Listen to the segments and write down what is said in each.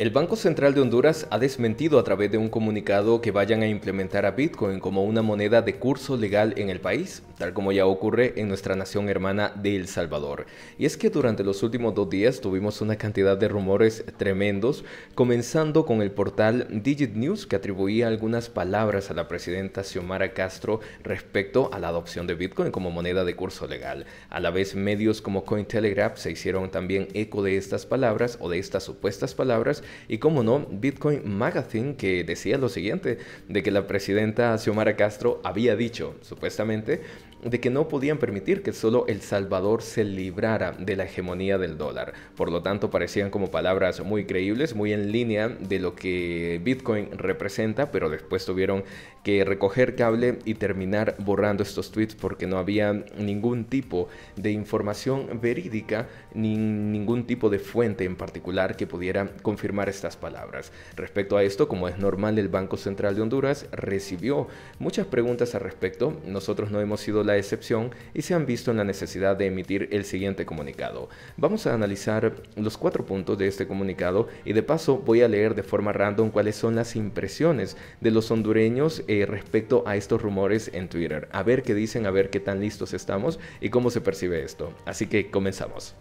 El Banco Central de Honduras ha desmentido a través de un comunicado que vayan a implementar a Bitcoin como una moneda de curso legal en el país tal como ya ocurre en nuestra nación hermana de El Salvador. Y es que durante los últimos dos días tuvimos una cantidad de rumores tremendos, comenzando con el portal Digit News que atribuía algunas palabras a la presidenta Xiomara Castro respecto a la adopción de Bitcoin como moneda de curso legal. A la vez, medios como Cointelegraph se hicieron también eco de estas palabras o de estas supuestas palabras y, como no, Bitcoin Magazine que decía lo siguiente, de que la presidenta Xiomara Castro había dicho, supuestamente, de que no podían permitir que solo El Salvador se librara de la hegemonía del dólar. Por lo tanto, parecían como palabras muy creíbles, muy en línea de lo que Bitcoin representa, pero después tuvieron que recoger cable y terminar borrando estos tweets porque no había ningún tipo de información verídica ni ningún tipo de fuente en particular que pudiera confirmar estas palabras. Respecto a esto, como es normal, el Banco Central de Honduras recibió muchas preguntas al respecto. Nosotros no hemos sido excepción y se han visto en la necesidad de emitir el siguiente comunicado. Vamos a analizar los cuatro puntos de este comunicado y de paso voy a leer de forma random cuáles son las impresiones de los hondureños eh, respecto a estos rumores en Twitter. A ver qué dicen, a ver qué tan listos estamos y cómo se percibe esto. Así que comenzamos.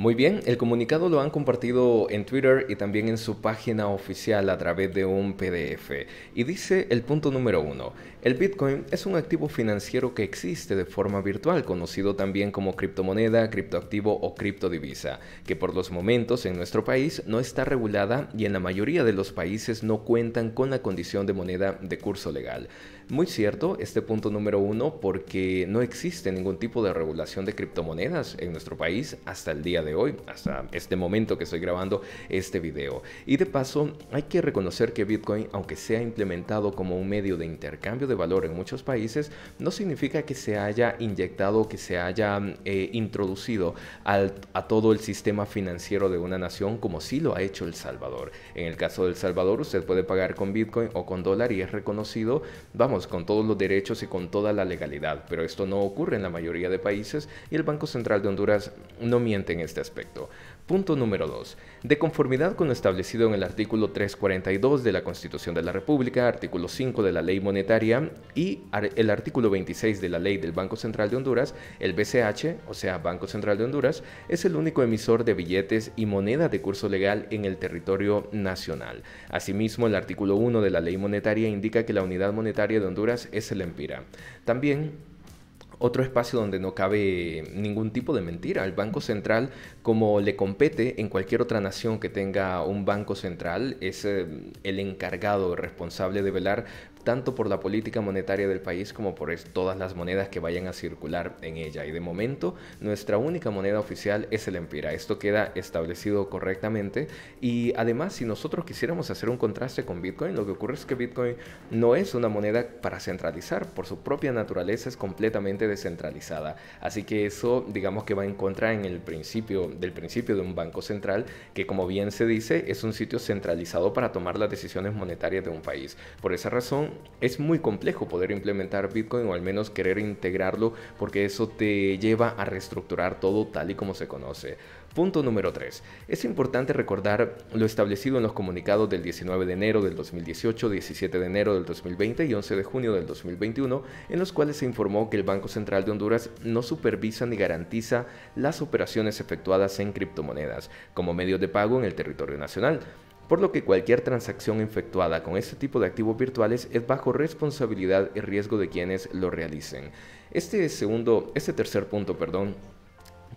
Muy bien, el comunicado lo han compartido en Twitter y también en su página oficial a través de un PDF. Y dice el punto número uno, el Bitcoin es un activo financiero que existe de forma virtual, conocido también como criptomoneda, criptoactivo o criptodivisa, que por los momentos en nuestro país no está regulada y en la mayoría de los países no cuentan con la condición de moneda de curso legal. Muy cierto, este punto número uno, porque no existe ningún tipo de regulación de criptomonedas en nuestro país hasta el día de hoy hoy, hasta este momento que estoy grabando este video. Y de paso, hay que reconocer que Bitcoin, aunque sea implementado como un medio de intercambio de valor en muchos países, no significa que se haya inyectado, que se haya eh, introducido a todo el sistema financiero de una nación como si lo ha hecho El Salvador. En el caso del Salvador, usted puede pagar con Bitcoin o con dólar y es reconocido, vamos, con todos los derechos y con toda la legalidad, pero esto no ocurre en la mayoría de países y el Banco Central de Honduras no miente en este aspecto. Punto número 2. De conformidad con lo establecido en el artículo 342 de la Constitución de la República, artículo 5 de la Ley Monetaria y el artículo 26 de la Ley del Banco Central de Honduras, el BCH, o sea, Banco Central de Honduras, es el único emisor de billetes y moneda de curso legal en el territorio nacional. Asimismo, el artículo 1 de la Ley Monetaria indica que la unidad monetaria de Honduras es el Empira. También otro espacio donde no cabe ningún tipo de mentira. El Banco Central, como le compete en cualquier otra nación que tenga un Banco Central, es eh, el encargado responsable de velar tanto por la política monetaria del país como por todas las monedas que vayan a circular en ella. Y de momento, nuestra única moneda oficial es el empira. Esto queda establecido correctamente. Y además, si nosotros quisiéramos hacer un contraste con Bitcoin, lo que ocurre es que Bitcoin no es una moneda para centralizar. Por su propia naturaleza es completamente descentralizada. Así que eso, digamos que va en contra en el principio, del principio de un banco central, que como bien se dice, es un sitio centralizado para tomar las decisiones monetarias de un país. Por esa razón, es muy complejo poder implementar Bitcoin o al menos querer integrarlo porque eso te lleva a reestructurar todo tal y como se conoce. Punto número 3. Es importante recordar lo establecido en los comunicados del 19 de enero del 2018, 17 de enero del 2020 y 11 de junio del 2021, en los cuales se informó que el Banco Central de Honduras no supervisa ni garantiza las operaciones efectuadas en criptomonedas como medio de pago en el territorio nacional por lo que cualquier transacción efectuada con este tipo de activos virtuales es bajo responsabilidad y riesgo de quienes lo realicen. Este segundo, este tercer punto, perdón,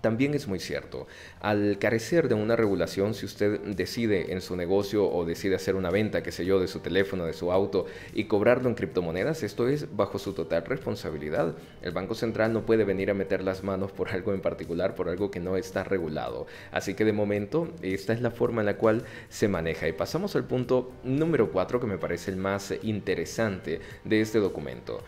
también es muy cierto, al carecer de una regulación, si usted decide en su negocio o decide hacer una venta, que sé yo, de su teléfono, de su auto y cobrarlo en criptomonedas, esto es bajo su total responsabilidad. El Banco Central no puede venir a meter las manos por algo en particular, por algo que no está regulado. Así que de momento, esta es la forma en la cual se maneja. Y pasamos al punto número 4 que me parece el más interesante de este documento.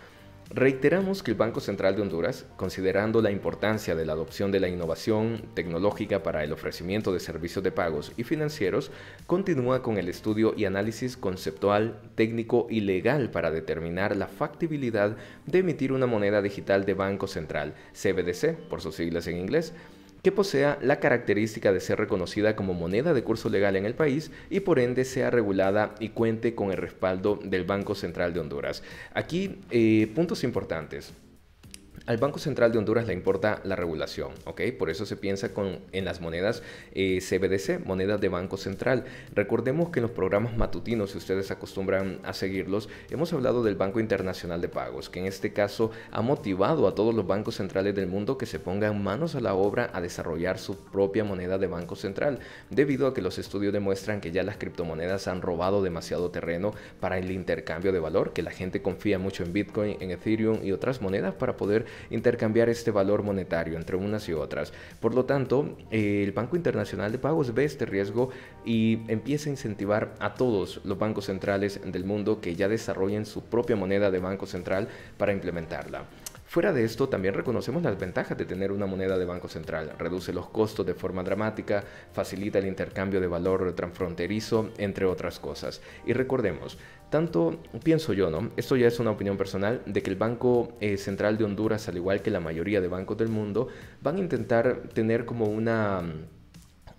Reiteramos que el Banco Central de Honduras, considerando la importancia de la adopción de la innovación tecnológica para el ofrecimiento de servicios de pagos y financieros, continúa con el estudio y análisis conceptual, técnico y legal para determinar la factibilidad de emitir una moneda digital de Banco Central, CBDC por sus siglas en inglés, que posea la característica de ser reconocida como moneda de curso legal en el país y por ende sea regulada y cuente con el respaldo del Banco Central de Honduras. Aquí, eh, puntos importantes. Al Banco Central de Honduras le importa la regulación, ¿ok? Por eso se piensa con, en las monedas eh, CBDC, monedas de Banco Central. Recordemos que en los programas matutinos, si ustedes acostumbran a seguirlos, hemos hablado del Banco Internacional de Pagos, que en este caso ha motivado a todos los bancos centrales del mundo que se pongan manos a la obra a desarrollar su propia moneda de Banco Central, debido a que los estudios demuestran que ya las criptomonedas han robado demasiado terreno para el intercambio de valor, que la gente confía mucho en Bitcoin, en Ethereum y otras monedas para poder intercambiar este valor monetario entre unas y otras. Por lo tanto, el Banco Internacional de Pagos ve este riesgo y empieza a incentivar a todos los bancos centrales del mundo que ya desarrollen su propia moneda de banco central para implementarla. Fuera de esto, también reconocemos las ventajas de tener una moneda de banco central. Reduce los costos de forma dramática, facilita el intercambio de valor transfronterizo, entre otras cosas. Y recordemos, tanto pienso yo, ¿no? Esto ya es una opinión personal, de que el Banco eh, Central de Honduras, al igual que la mayoría de bancos del mundo, van a intentar tener como una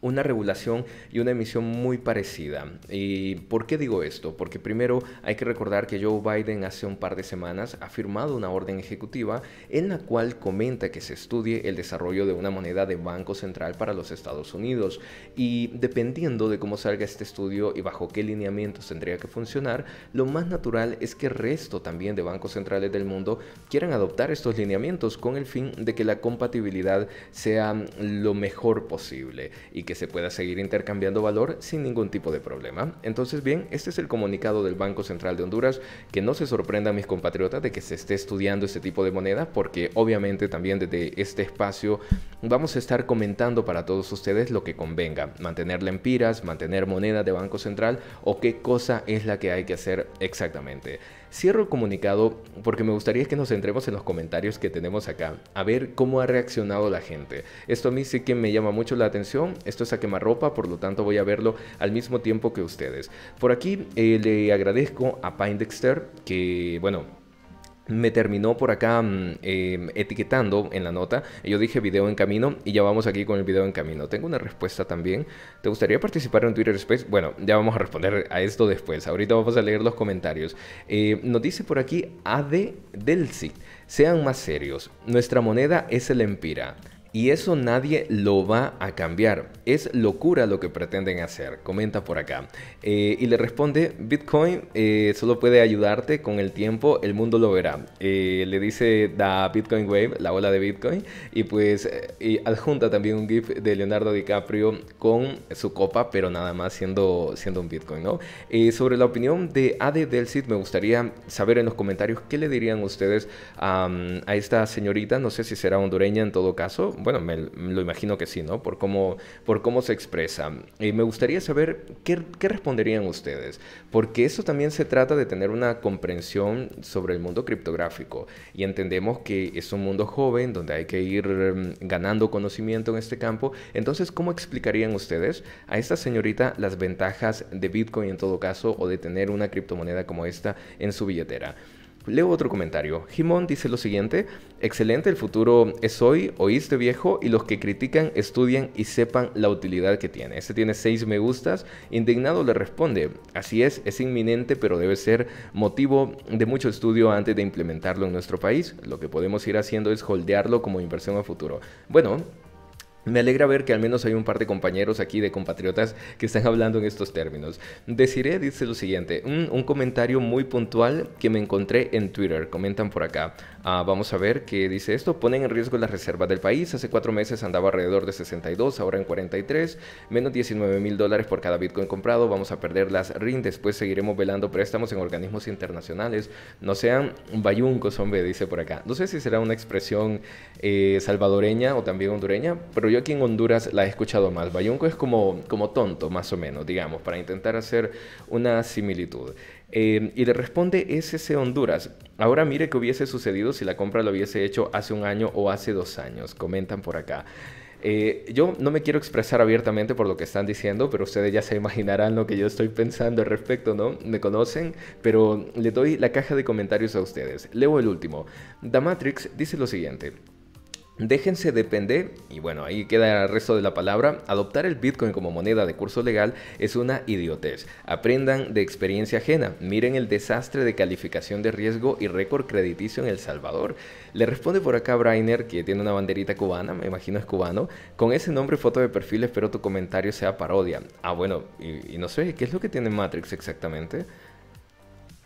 una regulación y una emisión muy parecida. ¿Y por qué digo esto? Porque primero hay que recordar que Joe Biden hace un par de semanas ha firmado una orden ejecutiva en la cual comenta que se estudie el desarrollo de una moneda de banco central para los Estados Unidos y dependiendo de cómo salga este estudio y bajo qué lineamientos tendría que funcionar, lo más natural es que el resto también de bancos centrales del mundo quieran adoptar estos lineamientos con el fin de que la compatibilidad sea lo mejor posible y que se pueda seguir intercambiando valor sin ningún tipo de problema. Entonces bien, este es el comunicado del Banco Central de Honduras, que no se sorprendan mis compatriotas de que se esté estudiando este tipo de moneda, porque obviamente también desde este espacio vamos a estar comentando para todos ustedes lo que convenga, mantener lempiras, mantener moneda de Banco Central o qué cosa es la que hay que hacer exactamente. Cierro el comunicado porque me gustaría que nos centremos en los comentarios que tenemos acá, a ver cómo ha reaccionado la gente. Esto a mí sí que me llama mucho la atención, esto es a quemarropa, por lo tanto voy a verlo al mismo tiempo que ustedes. Por aquí eh, le agradezco a Dexter que, bueno, me terminó por acá mm, em, etiquetando en la nota. Yo dije video en camino y ya vamos aquí con el video en camino. Tengo una respuesta también. ¿Te gustaría participar en Twitter Space? Bueno, ya vamos a responder a esto después. Ahorita vamos a leer los comentarios. Eh, nos dice por aquí AD Delsi. Sean más serios. Nuestra moneda es el empira. Y eso nadie lo va a cambiar. Es locura lo que pretenden hacer. Comenta por acá. Eh, y le responde, Bitcoin eh, solo puede ayudarte con el tiempo, el mundo lo verá. Eh, le dice da Bitcoin Wave, la ola de Bitcoin. Y pues adjunta también un GIF de Leonardo DiCaprio con su copa, pero nada más siendo, siendo un Bitcoin, ¿no? sobre la opinión de Ade Delsit... me gustaría saber en los comentarios qué le dirían ustedes a esta señorita. No sé si será hondureña en todo caso bueno, me, lo imagino que sí, ¿no? Por cómo, se expresa. Y me gustaría saber qué, qué responderían ustedes, porque eso también se trata de tener una comprensión sobre el mundo criptográfico. Y entendemos que es un mundo joven donde hay que ir mm, ganando conocimiento en este campo. Entonces, ¿cómo explicarían ustedes a esta señorita las ventajas de Bitcoin en todo caso o de tener una criptomoneda como esta en su billetera? Leo otro comentario. Jimón dice lo siguiente, excelente, el futuro es hoy, oíste viejo, y los que critican estudian y sepan la utilidad que tiene. Este tiene seis me gustas, indignado le responde, así es, es inminente, pero debe ser motivo de mucho estudio antes de implementarlo en nuestro país. Lo que podemos ir haciendo es holdearlo como inversión a futuro. Bueno, me alegra ver que al menos hay un par de compañeros aquí de compatriotas que están hablando en estos términos. Deciré, dice lo siguiente, un, un comentario muy puntual que me encontré en Twitter, comentan por acá. Ah, vamos a ver qué dice esto. Ponen en riesgo las reservas del país. Hace cuatro meses andaba alrededor de 62, ahora en 43. Menos 19 mil dólares por cada Bitcoin comprado. Vamos a perder las RIN. Después seguiremos velando préstamos en organismos internacionales. No sean bayuncos, hombre, dice por acá. No sé si será una expresión eh, salvadoreña o también hondureña, pero yo aquí en Honduras la he escuchado más. Bayunco es como, como tonto, más o menos, digamos, para intentar hacer una similitud. Eh, y le responde SC Honduras. Ahora mire qué hubiese sucedido si la compra lo hubiese hecho hace un año o hace dos años. Comentan por acá. Eh, yo no me quiero expresar abiertamente por lo que están diciendo, pero ustedes ya se imaginarán lo que yo estoy pensando al respecto, ¿no? Me conocen, pero le doy la caja de comentarios a ustedes. Leo el último. Matrix dice lo siguiente. Déjense depender, y bueno, ahí queda el resto de la palabra, adoptar el Bitcoin como moneda de curso legal es una idiotez. Aprendan de experiencia ajena, miren el desastre de calificación de riesgo y récord crediticio en El Salvador. Le responde por acá Brainer, que tiene una banderita cubana, me imagino es cubano, con ese nombre foto de perfil espero tu comentario sea parodia. Ah, bueno, y, y no sé, ¿qué es lo que tiene Matrix exactamente?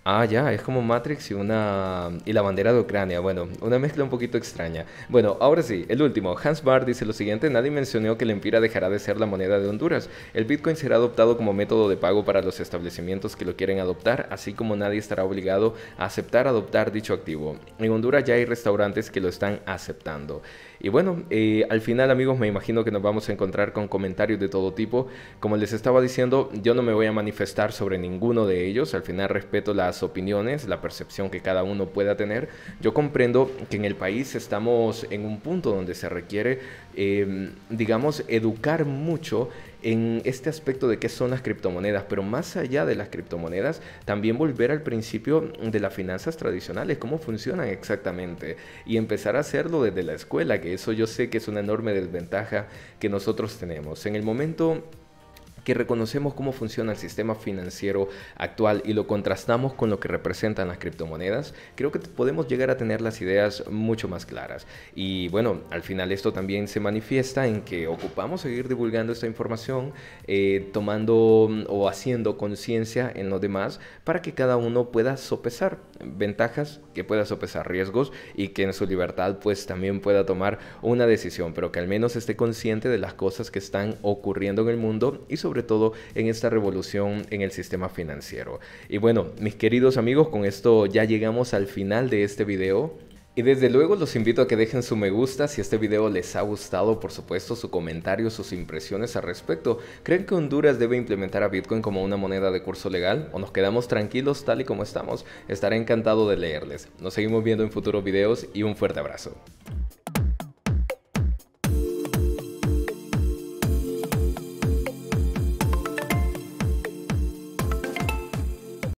Ah, ya, es como Matrix y una y la bandera de Ucrania. Bueno, una mezcla un poquito extraña. Bueno, ahora sí, el último. Hans Barr dice lo siguiente, nadie mencionó que la empira dejará de ser la moneda de Honduras. El Bitcoin será adoptado como método de pago para los establecimientos que lo quieren adoptar, así como nadie estará obligado a aceptar adoptar dicho activo. En Honduras ya hay restaurantes que lo están aceptando. Y bueno, eh, al final amigos me imagino que nos vamos a encontrar con comentarios de todo tipo. Como les estaba diciendo, yo no me voy a manifestar sobre ninguno de ellos. Al final respeto las opiniones, la percepción que cada uno pueda tener. Yo comprendo que en el país estamos en un punto donde se requiere, eh, digamos, educar mucho en este aspecto de qué son las criptomonedas, pero más allá de las criptomonedas, también volver al principio de las finanzas tradicionales, cómo funcionan exactamente, y empezar a hacerlo desde la escuela, que eso yo sé que es una enorme desventaja que nosotros tenemos. En el momento que reconocemos cómo funciona el sistema financiero actual y lo contrastamos con lo que representan las criptomonedas, creo que podemos llegar a tener las ideas mucho más claras. Y bueno, al final esto también se manifiesta en que ocupamos seguir divulgando esta información, eh, tomando o haciendo conciencia en lo demás para que cada uno pueda sopesar ventajas, que pueda sopesar riesgos y que en su libertad pues también pueda tomar una decisión, pero que al menos esté consciente de las cosas que están ocurriendo en el mundo y sobre sobre todo en esta revolución en el sistema financiero. Y bueno, mis queridos amigos, con esto ya llegamos al final de este video. Y desde luego los invito a que dejen su me gusta si este video les ha gustado, por supuesto su comentario, sus impresiones al respecto. ¿Creen que Honduras debe implementar a Bitcoin como una moneda de curso legal o nos quedamos tranquilos tal y como estamos? Estaré encantado de leerles. Nos seguimos viendo en futuros videos y un fuerte abrazo.